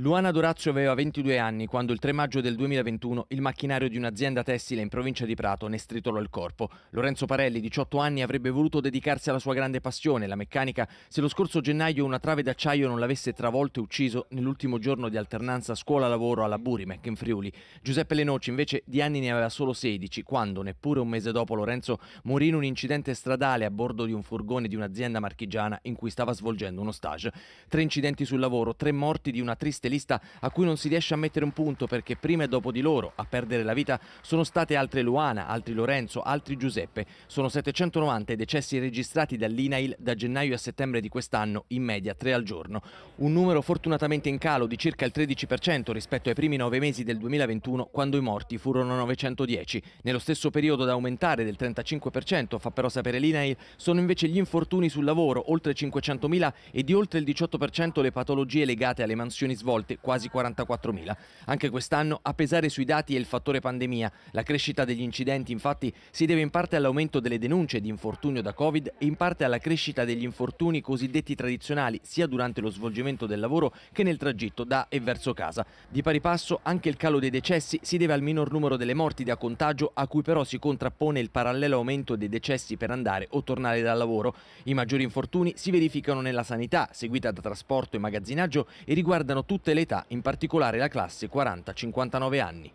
Luana Dorazio aveva 22 anni quando il 3 maggio del 2021 il macchinario di un'azienda tessile in provincia di Prato ne stritolò il corpo. Lorenzo Parelli, 18 anni, avrebbe voluto dedicarsi alla sua grande passione, la meccanica, se lo scorso gennaio una trave d'acciaio non l'avesse travolto e ucciso nell'ultimo giorno di alternanza scuola-lavoro alla Burimec in Friuli. Giuseppe Lenoci invece di anni ne aveva solo 16 quando, neppure un mese dopo, Lorenzo morì in un incidente stradale a bordo di un furgone di un'azienda marchigiana in cui stava svolgendo uno stage. Tre incidenti sul lavoro, tre morti di una triste lista a cui non si riesce a mettere un punto perché prima e dopo di loro a perdere la vita sono state altre Luana, altri Lorenzo, altri Giuseppe. Sono 790 i decessi registrati dall'INAIL da gennaio a settembre di quest'anno, in media tre al giorno. Un numero fortunatamente in calo di circa il 13% rispetto ai primi nove mesi del 2021 quando i morti furono 910. Nello stesso periodo da aumentare del 35%, fa però sapere l'INAIL, sono invece gli infortuni sul lavoro, oltre 500.000 e di oltre il 18% le patologie legate alle mansioni svolte volte, quasi 44.000. Anche quest'anno a pesare sui dati è il fattore pandemia. La crescita degli incidenti infatti si deve in parte all'aumento delle denunce di infortunio da Covid e in parte alla crescita degli infortuni cosiddetti tradizionali, sia durante lo svolgimento del lavoro che nel tragitto da e verso casa. Di pari passo anche il calo dei decessi si deve al minor numero delle morti da contagio a cui però si contrappone il parallelo aumento dei decessi per andare o tornare dal lavoro. I maggiori infortuni si verificano nella sanità, seguita da trasporto e magazzinaggio e riguardano tutti tutte le età, in particolare la classe 40-59 anni.